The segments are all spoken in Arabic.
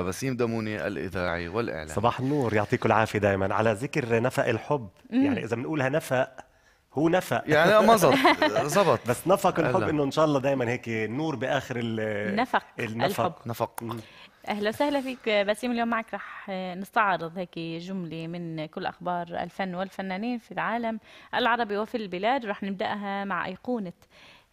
لبسيم دموني الإذاعي والإعلام صباح النور يعطيكم العافية دائما على ذكر نفق الحب مم. يعني إذا بنقولها نفق هو نفق يعني آه، ما زبط زبط بس نفق الحب انه ان شاء الله دائما هيك نور باخر النفق النفق الحب. نفق مم. اهلا وسهلا فيك بسيم اليوم معك رح نستعرض هيك جمله من كل اخبار الفن والفنانين في العالم العربي وفي البلاد رح نبداها مع ايقونه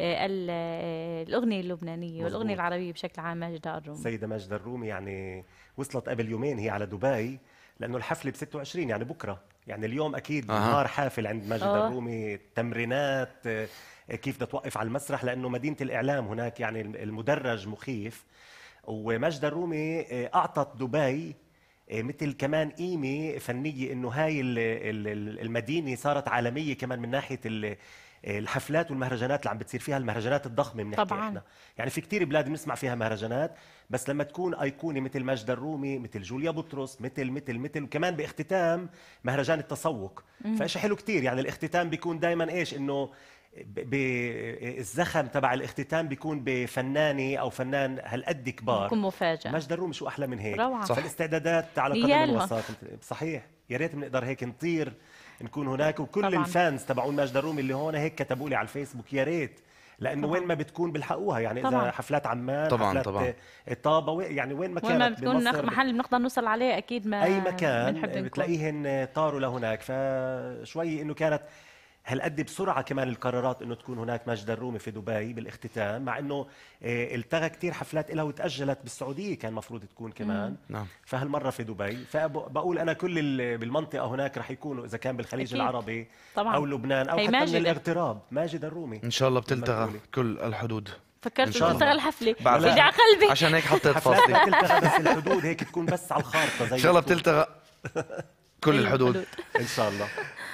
آه، آه، الاغنيه اللبنانيه والاغنيه العربيه بشكل عام ماجده الرومي سيده ماجده الرومي يعني وصلت قبل يومين هي على دبي لانه الحفله ب 26 يعني بكره يعني اليوم اكيد أه. نهار حافل عند ماجده الرومي تمرينات آه، كيف بدها توقف على المسرح لانه مدينه الاعلام هناك يعني المدرج مخيف وماجده الرومي اعطت دبي مثل كمان قيمه فنيه انه هاي المدينه صارت عالميه كمان من ناحيه الحفلات والمهرجانات اللي عم بتصير فيها المهرجانات الضخمه بنحكي طبعا. احنا يعني في كثير بلاد بنسمع فيها مهرجانات بس لما تكون ايقونه مثل ماجدة الرومي مثل جوليا بطرس مثل مثل مثل وكمان باختتام مهرجان التسوق فشيء حلو كثير يعني الاختتام بيكون دائما ايش انه الزخم تبع الاختتام بيكون بفنانه او فنان هالقد كبار بيكون مفاجاه مجد الروم شو احلى من هيك روعة. صح. فالاستعدادات على قدم الوساط صحيح يا ريت بنقدر هيك نطير نكون هناك وكل طبعاً. الفانز تبعون ماجد الرومي اللي هون هيك كتبوا لي على الفيسبوك يا ريت لانه وين ما بتكون بيلحقوها يعني طبعًا. اذا حفلات عمان طبعًا حفلات طبعًا. طابه يعني وين ما كانت وين ما بتكون بمصر محل بنقدر نوصل عليه اكيد ما اي مكان بتلاقيهن طاروا لهناك فشوي انه كانت هل قد بسرعه كمان القرارات انه تكون هناك مجد الرومي في دبي بالاختتام مع انه آه، التغى كثير حفلات لها وتاجلت بالسعوديه كان المفروض تكون كمان نعم فهالمره في دبي فبقول انا كل اللي بالمنطقه هناك رح يكونوا اذا كان بالخليج أكيد. العربي طبعا. او لبنان او حتى ماجد. من الاغتراب ماجد الرومي ان شاء الله بتلتغى كل الحدود فكرت تشتغل الحفله اجى على قلبي عشان هيك حطيت فاصله بتلتغى بس الحدود هيك تكون بس على الخارطه زي ان شاء الله بتلتغى كل أيوة، الحدود ان شاء الله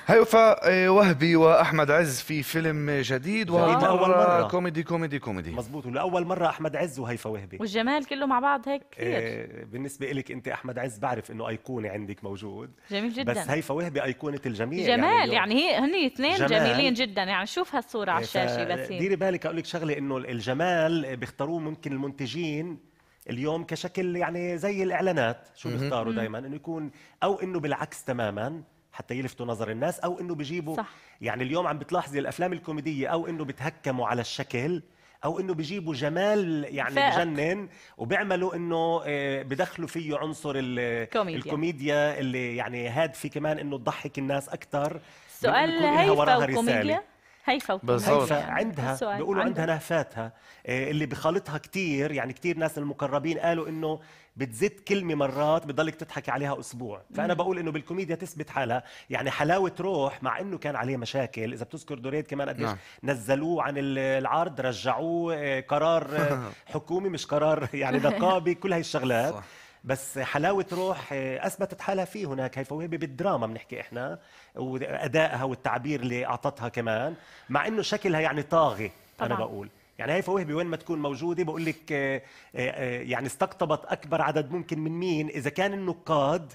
هي وفاء آه، وهبي واحمد عز في فيلم جديد وهالمره مرة. كوميدي كوميدي كوميدي مزبوط ولاول مره احمد عز وهيفا وهبي والجمال كله مع بعض هيك آه، كثير إيه بالنسبه لك انت احمد عز بعرف انه ايقونه عندك موجود جميل جدا بس هيفا وهبي ايقونه الجميع يعني جمال يعني, يعني هي هن اثنين جميلين جدا يعني شوف هالصوره على إيه، الشاشه بس ديري بالك اقول لك شغله انه الجمال بيختاروه ممكن المنتجين اليوم كشكل يعني زي الاعلانات شو بيختاروا دائما انه يكون او انه بالعكس تماما حتى يلفتوا نظر الناس او انه بيجيبوا صح. يعني اليوم عم بتلاحظي الافلام الكوميديه او انه بتهكموا على الشكل او انه بيجيبوا جمال يعني فائق. بجنن وبيعملوا انه آه، بدخلوا فيه عنصر الكوميديا, الكوميديا اللي يعني هاد في كمان انه تضحك الناس اكثر سؤال هيفا وكوميديا هيفا بالظبط يعني عندها بيقولوا عندها, نهفاتها آه، اللي بخالطها كثير يعني كثير ناس المقربين قالوا انه بتزيد كلمه مرات بتضلك تضحكي عليها اسبوع فانا بقول انه بالكوميديا تثبت حالها يعني حلاوه روح مع انه كان عليه مشاكل اذا بتذكر دوريد كمان قديش نعم. نزلوه عن العرض رجعوه آه، قرار آه، حكومي مش قرار يعني نقابي كل هاي الشغلات صح. بس حلاوه روح آه، اثبتت حالها فيه هناك هيفا وهبي بالدراما بنحكي احنا وادائها والتعبير اللي اعطتها كمان مع انه شكلها يعني طاغي طبعا. انا بقول يعني هيفا وهبي وين ما تكون موجوده بقول لك آه، آه، يعني استقطبت اكبر عدد ممكن من مين اذا كان النقاد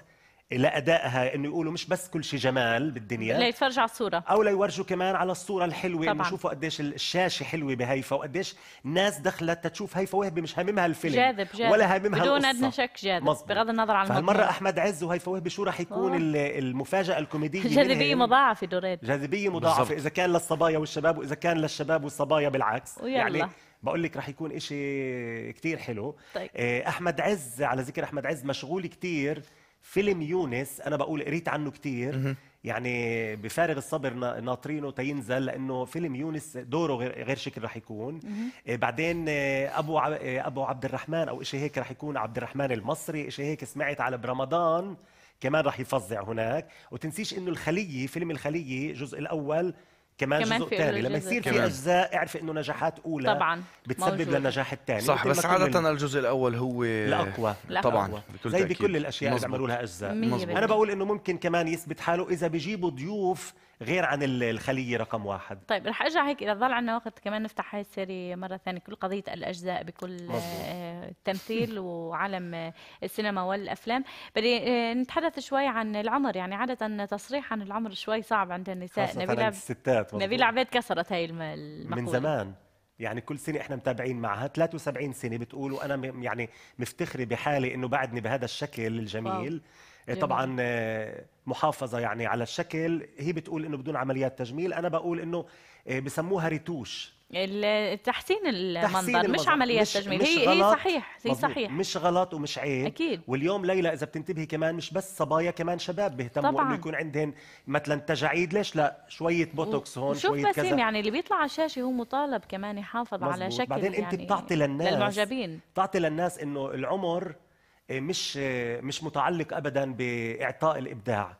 لادائها انه يقولوا مش بس كل شيء جمال بالدنيا ليتفرجوا على الصوره او ليورجوا كمان على الصوره الحلوه طبعا يشوفوا قديش الشاشه حلوه بهيفا وقديش ناس دخلت تشوف هيفا وهبي مش هاممها الفيلم جاذب جاذب ولا هاممها بدون ادنى شك جاذب مزبط. بغض النظر عن فهالمره احمد عز وهيفا وهبي شو راح يكون أوه. المفاجاه الكوميديه جاذبيه مضاعفه دوريد جاذبيه مضاعفه اذا كان للصبايا والشباب واذا كان للشباب والصبايا بالعكس ويلا. يعني بقول لك رح يكون إشي كتير حلو طيب. آه، احمد عز على ذكر احمد عز مشغول كتير فيلم يونس انا بقول قريت عنه كثير يعني بفارغ الصبر ناطرينه تينزل لانه فيلم يونس دوره غير شكل رح يكون آه، بعدين آه، ابو آه، ابو عبد الرحمن او شيء هيك رح يكون عبد الرحمن المصري شيء هيك سمعت على برمضان كمان رح يفظع هناك وتنسيش انه الخليه فيلم الخليه الجزء الاول كمان, كمان جزء ثاني لما يصير في اجزاء اعرفي انه نجاحات اولى طبعا بتسبب موجود. للنجاح الثاني صح بس عاده الجزء الاول هو الاقوى طبعا بكل زي بكل الاشياء اللي عملوا لها اجزاء انا بقول انه ممكن كمان يثبت حاله اذا بيجيبوا ضيوف غير عن الخليه رقم واحد طيب رح ارجع هيك اذا ضل عنا وقت كمان نفتح هاي السيري مره ثانيه كل قضيه الاجزاء بكل مزبوط. التمثيل آه، وعالم آه، السينما والافلام بدي آه، نتحدث شوي عن العمر يعني عاده تصريح عن العمر شوي صعب عند النساء عند الستات نبيله عبيد كسرت هاي المقوله من زمان يعني كل سنة احنا متابعين معها 73 سنة بتقول وانا يعني مفتخرة بحالي انه بعدني بهذا الشكل الجميل واو. إيه، جميل. طبعا آه، محافظه يعني على الشكل هي بتقول انه بدون عمليات تجميل انا بقول انه آه، بسموها ريتوش تحسين المنظر تحسين المنظر. مش عمليات مش تجميل مش هي هي صحيح هي صحيح مش غلط ومش عيب أكيد. واليوم ليلى اذا بتنتبهي كمان مش بس صبايا كمان شباب بيهتموا طبعاً. انه يكون عندهم مثلا تجاعيد ليش لا شويه بوتوكس هون شويه كذا يعني اللي بيطلع على الشاشه هو مطالب كمان يحافظ مزبوط. على شكل بعدين يعني انت بتعطي للناس للمعجبين بتعطي للناس انه العمر آه، مش آه، مش متعلق ابدا باعطاء الابداع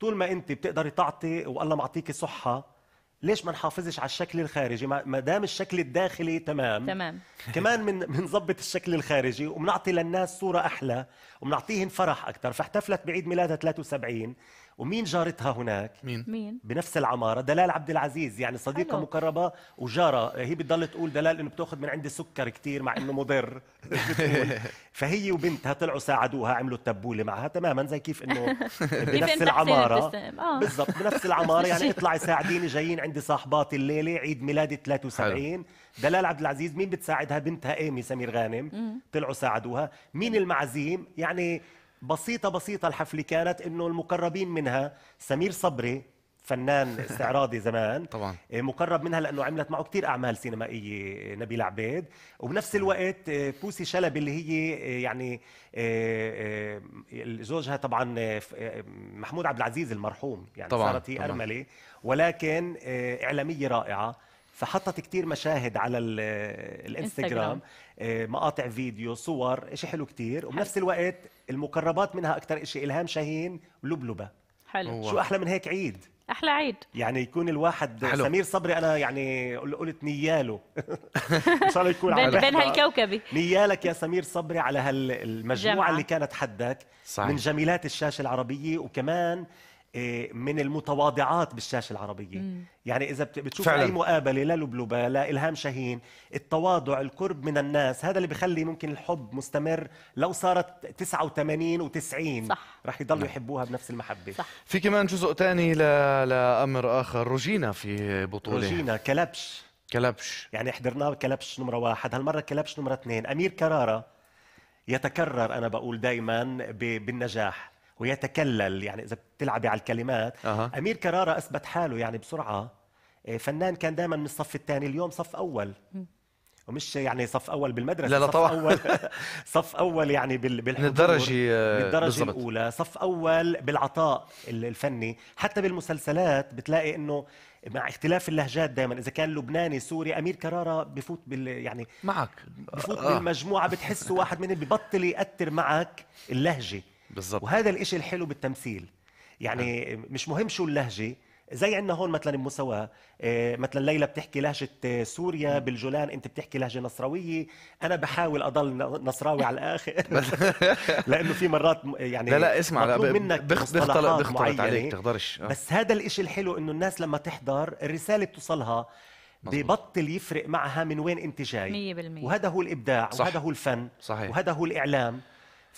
طول ما انت بتقدري تعطي والله معطيكي صحه ليش ما نحافظش على الشكل الخارجي ما دام الشكل الداخلي تمام تمام كمان من بنظبط الشكل الخارجي وبنعطي للناس صوره احلى وبنعطيهم فرح اكثر فاحتفلت بعيد ميلادها 73 ومين جارتها هناك مين مين بنفس العماره دلال عبد العزيز يعني صديقه حلو. مقربه وجاره هي بتضل تقول دلال انه بتاخذ من عندي سكر كثير مع انه مضر فهي وبنتها طلعوا ساعدوها عملوا التبوله معها تماما زي كيف انه بنفس العماره آه. بالضبط بنفس العماره يعني اطلعي ساعديني جايين عندي صاحباتي الليله عيد ميلادي 73 دلال عبد العزيز مين بتساعدها بنتها ايمي سمير غانم طلعوا ساعدوها مين المعزيم يعني بسيطة بسيطة الحفلة كانت إنه المقربين منها سمير صبري فنان استعراضي زمان طبعا إيه، مقرب منها لانه عملت معه كثير اعمال سينمائيه نبيل عبيد وبنفس الوقت إيه، بوسي شلب اللي هي إيه، يعني زوجها طبعا محمود عبد العزيز المرحوم يعني طبعا صارت هي ارمله ولكن اعلاميه رائعه فحطت كتير مشاهد على الانستغرام آه، مقاطع فيديو صور شيء حلو كتير وبنفس الوقت المقربات منها اكثر شيء الهام شاهين ولبلبه حلو شو احلى من هيك عيد احلى عيد يعني يكون الواحد حلو. سمير صبري انا يعني قلت نياله ان شاء الله يكون على بين هالكوكبي نيالك يا سمير صبري على هالمجموعه اللي كانت حدك صحيح. من جميلات الشاشه العربيه وكمان آه، من المتواضعات بالشاشه العربيه مم. يعني اذا بتشوف فعلا. اي مقابله للبلبة لالهام شاهين التواضع القرب من الناس هذا اللي بخلي ممكن الحب مستمر لو صارت 89 و90 صح رح يضلوا يحبوها بنفس المحبه صح. في كمان جزء ثاني لامر اخر روجينا في بطوله روجينا كلبش كلبش يعني حضرناه كلبش نمره واحد هالمره كلبش نمره اثنين امير كراره يتكرر انا بقول دائما بالنجاح ويتكلل يعني اذا بتلعبي على الكلمات أه. امير كراره اثبت حاله يعني بسرعه آه، فنان كان دائما من الصف الثاني اليوم صف اول ومش يعني صف اول بالمدرسه لا لا طبعا صف اول صف اول يعني بالحضور من الدرجه آه، بالدرجه بالزبط. الاولى صف اول بالعطاء الفني حتى بالمسلسلات بتلاقي انه مع اختلاف اللهجات دائما اذا كان لبناني سوري امير كراره بفوت بال يعني معك بفوت آه. بالمجموعه بتحسه واحد من اللي ببطل ياثر معك اللهجه بالظبط وهذا الإشي الحلو بالتمثيل يعني أه. مش مهم شو اللهجه زي عندنا هون مثلا المساواة مثلا ليلى بتحكي لهجة آه، سوريا نعم. بالجولان انت بتحكي لهجة نصراوية انا بحاول اضل نصراوي على الاخر لانه في مرات يعني لا لا اسمع لا منك بيختلط معينة. عليك تقدرش آه. بس هذا الاشي الحلو انه الناس لما تحضر الرسالة بتوصلها ببطل يفرق معها من وين انت جاي 100% وهذا هو الابداع صح. وهذا هو الفن صحيح. وهذا هو الاعلام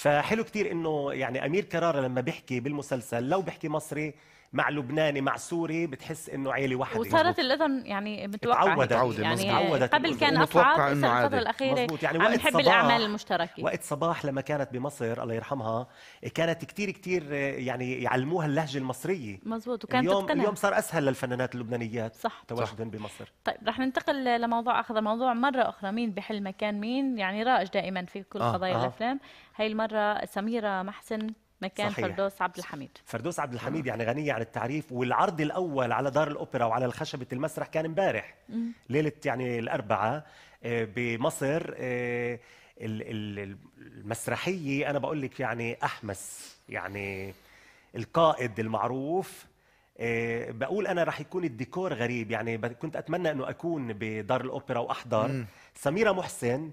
فحلو كتير انه يعني امير كرارة لما بيحكي بالمسلسل لو بيحكي مصري مع لبناني مع سوري بتحس انه عيله واحده وصارت الاذن يعني متوقعه تعودت يعني تعودت يعني قبل كان اصعب بس الفتره الاخيره مزبوط. يعني وقت نحب الاعمال المشتركه وقت صباح لما كانت بمصر الله يرحمها كانت كثير كثير يعني يعلموها اللهجه المصريه مزبوط وكانت اليوم اليوم صار اسهل للفنانات اللبنانيات صح صح. بمصر طيب رح ننتقل لموضوع اخر موضوع مره اخرى مين بحل مكان مين يعني رائج دائما في كل آه قضايا آه. الافلام هاي المره سميره محسن مكان صحيح. فردوس عبد الحميد فردوس عبد الحميد يعني غنية عن التعريف والعرض الأول على دار الأوبرا وعلى خشبة المسرح كان امبارح ليلة يعني الأربعاء آه، بمصر آه، المسرحية أنا بقول لك يعني أحمس يعني القائد المعروف آه، بقول انا رح يكون الديكور غريب يعني كنت اتمنى انه اكون بدار الاوبرا واحضر سميره محسن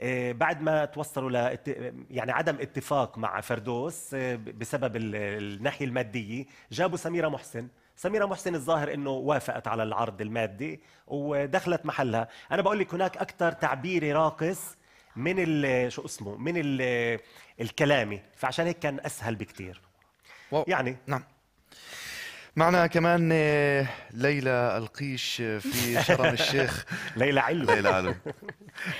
آه، بعد ما توصلوا ل يعني عدم اتفاق مع فردوس آه، بسبب الناحيه الماديه جابوا سميره محسن سميرة محسن الظاهر انه وافقت على العرض المادي ودخلت محلها، انا بقول لك هناك اكثر تعبيري راقص من شو اسمه من الكلامي، فعشان هيك كان اسهل بكثير. يعني نعم معنا كمان آه، ليلى القيش آه، في شرم الشيخ ليلى علو ليلى علو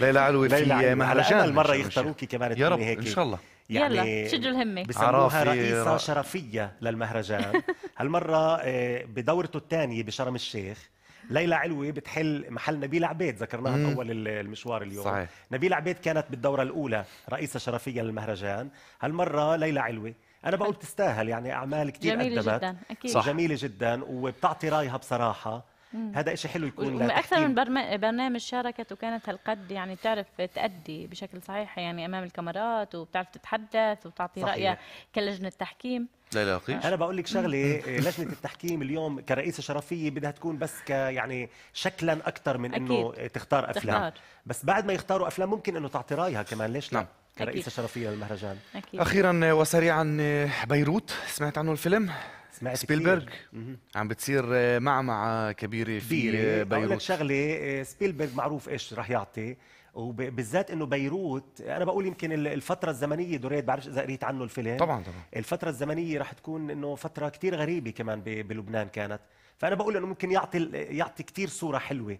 ليلى علو في مهرجان المره يختاروكي كمان يا رب هيك ان شاء الله يعني يلا شجوا الهمة بسموها رئيسة رأ... شرفية للمهرجان هالمرة آه، بدورته الثانية بشرم الشيخ ليلى علوي بتحل محل نبيل عبيد ذكرناها باول المشوار اليوم صحيح. نبيل عبيد كانت بالدوره الاولى رئيسه شرفيه للمهرجان هالمره ليلى علوي انا بقول تستاهل يعني اعمال كثير جميلة قدمت جدا اكيد صح. جميله جدا وبتعطي رايها بصراحه مم. هذا إشي حلو يكون لها اكثر من برنامج شاركت وكانت هالقد يعني بتعرف تأدي بشكل صحيح يعني امام الكاميرات وبتعرف تتحدث وتعطي رايها كلجنه تحكيم لا لا آه. انا بقول لك شغله آه، لجنه التحكيم اليوم كرئيسه شرفيه بدها تكون بس ك يعني شكلا اكثر من انه تختار افلام تختار. بس بعد ما يختاروا افلام ممكن انه تعطي رايها كمان ليش لا نعم. كرئيسه شرفيه للمهرجان أكيد. اخيرا وسريعا آه، بيروت سمعت عنه الفيلم سمعت سبيلبرغ عم بتصير آه، معمعة كبيرة في بيروت آه، أقول لك شغلة سبيلبرغ معروف ايش رح يعطي وبالذات انه بيروت انا بقول يمكن الفتره الزمنيه دوريت بعرفش اذا قريت عنه الفيلم طبعا طبعا الفتره الزمنيه رح تكون انه فتره كثير غريبه كمان بلبنان كانت فانا بقول انه ممكن يعطي يعطي كثير صوره حلوه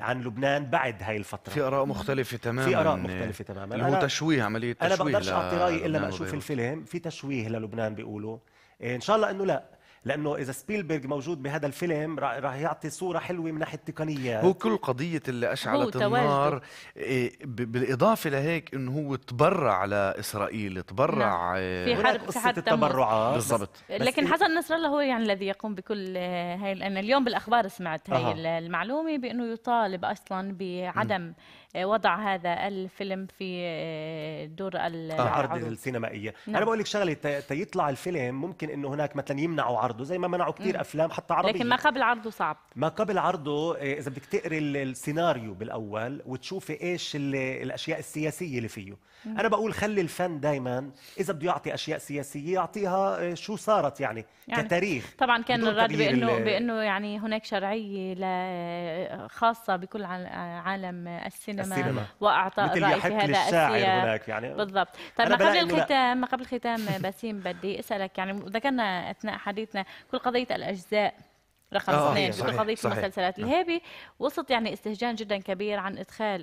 عن لبنان بعد هاي الفتره في اراء مختلفه تماما في اراء مختلفه تماما اللي هو تشويه عمليه تشويه انا بقدرش اعطي رايي الا ما اشوف الفيلم في تشويه للبنان بيقولوا ان شاء الله انه لا لانه اذا سبيلبرغ موجود بهذا الفيلم راح يعطي صوره حلوه من ناحيه التقنيات هو كل قضيه اللي اشعلت النار إيه، بالاضافه لهيك انه هو تبرع لاسرائيل تبرع نعم. في حرب في حرب التبرعات بالضبط لكن إيه؟ حسن نصر الله هو يعني الذي يقوم بكل آه، هاي انا اليوم بالاخبار سمعت هاي أه. المعلومه بانه يطالب اصلا بعدم م. آه، وضع هذا الفيلم في آه، دور آه، العرض السينمائيه نعم. انا بقول لك شغله تيطلع الفيلم ممكن انه هناك مثلا يمنعوا عرضه زي ما منعوا كثير افلام حتى عربيه لكن ما قبل عرضه صعب ما قبل عرضه اذا بدك تقري السيناريو بالاول وتشوفي ايش الاشياء السياسيه اللي فيه مم. انا بقول خلي الفن دائما اذا بده يعطي اشياء سياسيه يعطيها شو صارت يعني, يعني كتاريخ طبعا كان الرد بانه بانه يعني هناك شرعيه خاصه بكل عالم السينما السينما, السينما. واعطى راي في هذا الشاعر هناك يعني بالضبط طيب ما قبل الختام ما قبل الختام باسيم بدي اسالك يعني ذكرنا اثناء حديثنا كل قضيه الاجزاء رقم آه، اثنين ضد قضية المسلسلات نعم. الهابي وسط يعني استهجان جدا كبير عن إدخال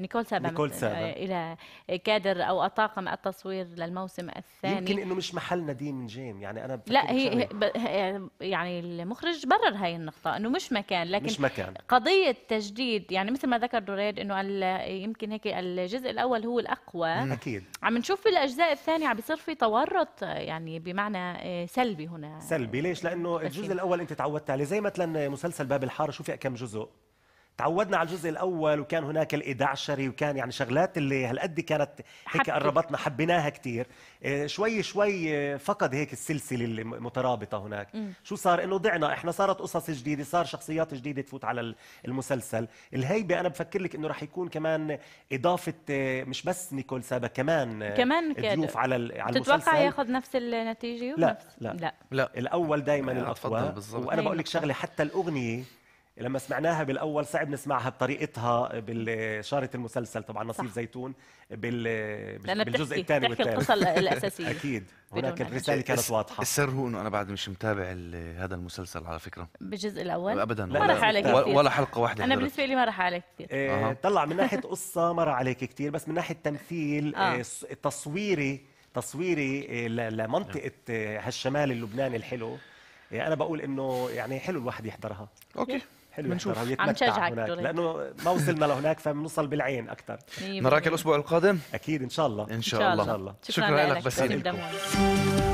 نيكول سابا, نيكول سابا. آه، إلى كادر أو طاقم التصوير للموسم الثاني يمكن إنه مش محل نديم جيم يعني أنا لا هي يعني المخرج برر هاي النقطة إنه مش مكان لكن مش مكان. قضية تجديد يعني مثل ما ذكر دوريد إنه يمكن هيك الجزء الأول هو الأقوى أكيد عم نشوف بالأجزاء الثانية عم بيصير في تورط يعني بمعنى آه، سلبي هنا سلبي ليش؟ لأنه الجزء الأول أنت تعودت عليه زي مثلا مسلسل باب الحاره شوفي كم جزء تعودنا على الجزء الاول وكان هناك الادعشري وكان يعني شغلات اللي هالقد كانت هيك قربتنا حبيناها كثير آه، شوي شوي آه، فقد هيك السلسله المترابطه هناك م. شو صار انه ضعنا احنا صارت قصص جديده صار شخصيات جديده تفوت على المسلسل الهيبه انا بفكر لك انه راح يكون كمان اضافه آه، مش بس نيكول سابا كمان كمان ضيوف على على المسلسل تتوقع ياخذ نفس النتيجه لا لا لا, لا. الاول دائما الاطفال وانا بقول لك أيوة. شغله حتى الاغنيه لما سمعناها بالاول صعب نسمعها بطريقتها بالشاره المسلسل طبعا نصيب صح. زيتون بال... بالجزء الثاني والثالث القصه الاساسيه اكيد هناك الرساله كانت واضحه السر هو انه انا بعد مش متابع هذا المسلسل على فكره بالجزء الاول ابدا ما راح عليك كثير ولا حلقه واحده انا بالنسبه لي ما راح عليك كثير إيه طلع من ناحيه قصه ما راح عليك كثير بس من ناحيه تمثيل آه. إيه، تصويري تصويري إيه، لمنطقه نعم. إيه، هالشمال اللبناني الحلو انا بقول انه يعني حلو الواحد يحضرها اوكي حلو بنشوف عم تشجعك لانه ما وصلنا لهناك فبنوصل بالعين اكثر نراك الاسبوع القادم اكيد ان شاء الله ان شاء الله, إن شاء الله. شكرا, شكرا لك بسيم